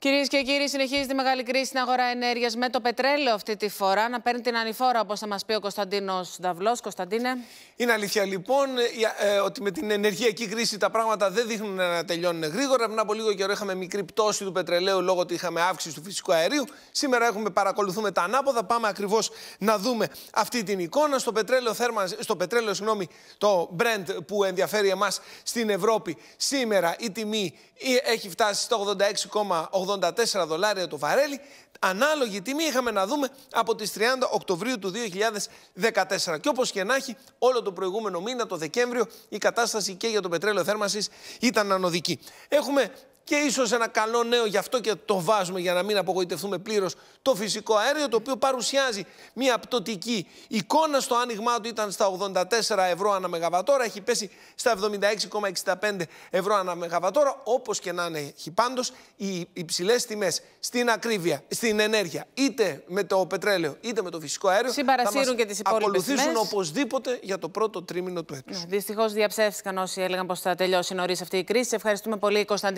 Κυρίες και κύριοι, συνεχίζεται η μεγάλη κρίση στην αγορά ενέργειας με το πετρέλαιο αυτή τη φορά. Να παίρνει την ανηφόρα, όπως θα μας πει ο Κωνσταντίνος Δαυλό. Κωνσταντίνε. Είναι αλήθεια λοιπόν ε, ότι με την ενεργειακή κρίση τα πράγματα δεν δείχνουν να τελειώνουν γρήγορα. Πριν από λίγο καιρό είχαμε μικρή πτώση του πετρελαίου λόγω ότι είχαμε αύξηση του φυσικού αερίου. Σήμερα έχουμε, παρακολουθούμε τα ανάποδα. Πάμε ακριβώς να δούμε αυτή την εικόνα. Στο πετρέλαιο, θέρμα, στο πετρέλαιο συγγνώμη, το Brent που ενδιαφέρει εμάς στην Ευρώπη σήμερα η τιμή ε, έχει φτάσει στο 86,8 84 δολάρια το βαρέλι. Ανάλογη τιμή είχαμε να δούμε από τις 30 Οκτωβρίου του 2014. Και όπως και να έχει, όλο το προηγούμενο μήνα, το Δεκέμβριο, η κατάσταση και για το πετρέλαιο θέρμανσης ήταν ανωδική. Έχουμε και ίσως ένα καλό νέο, γι' αυτό και το βάζουμε για να μην απογοητευτούμε πλήρως, το φυσικό αέριο, το οποίο παρουσιάζει μια πτωτική εικόνα. Στο άνοιγμά του ήταν στα 84 ευρώ ανά μεγαβατόρα, έχει πέσει στα 76,65 ευρώ ανά μεγαβατόρα. Όπως και να είναι, έχει πάντως οι υψηλές τιμές στην ακρίβεια, στην ενέργεια, είτε με το πετρέλαιο είτε με το φυσικό αέριο, θα μας και ακολουθήσουν οπωσδήποτε για το πρώτο τρίμηνο του έτους. Ναι, Δυστυχώς διαψεύστηκαν όσοι έλεγαν πως θα τελειώσει νωρίς αυτή η κρίση. Ευχαριστούμε πολύ, Κωνσταντίνα.